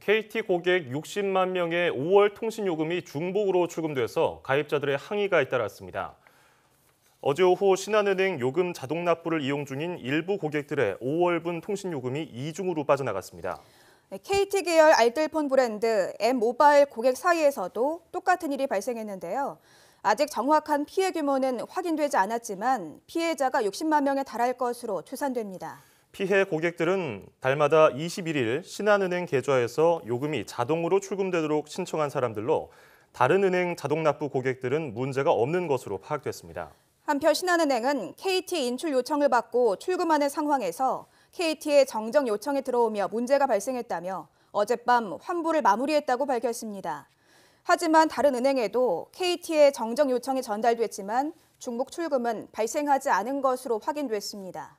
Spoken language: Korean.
KT 고객 60만 명의 5월 통신요금이 중복으로 출금돼서 가입자들의 항의가 잇따랐습니다. 어제 오후 신한은행 요금 자동 납부를 이용 중인 일부 고객들의 5월분 통신요금이 이중으로 빠져나갔습니다. KT 네, 계열 알뜰폰 브랜드 M모바일 고객 사이에서도 똑같은 일이 발생했는데요. 아직 정확한 피해 규모는 확인되지 않았지만 피해자가 60만 명에 달할 것으로 추산됩니다. 피해 고객들은 달마다 21일 신한은행 계좌에서 요금이 자동으로 출금되도록 신청한 사람들로 다른 은행 자동 납부 고객들은 문제가 없는 것으로 파악됐습니다. 한편 신한은행은 KT 인출 요청을 받고 출금하는 상황에서 KT의 정정 요청이 들어오며 문제가 발생했다며 어젯밤 환불을 마무리했다고 밝혔습니다. 하지만 다른 은행에도 KT의 정정 요청이 전달됐지만 중복 출금은 발생하지 않은 것으로 확인됐습니다.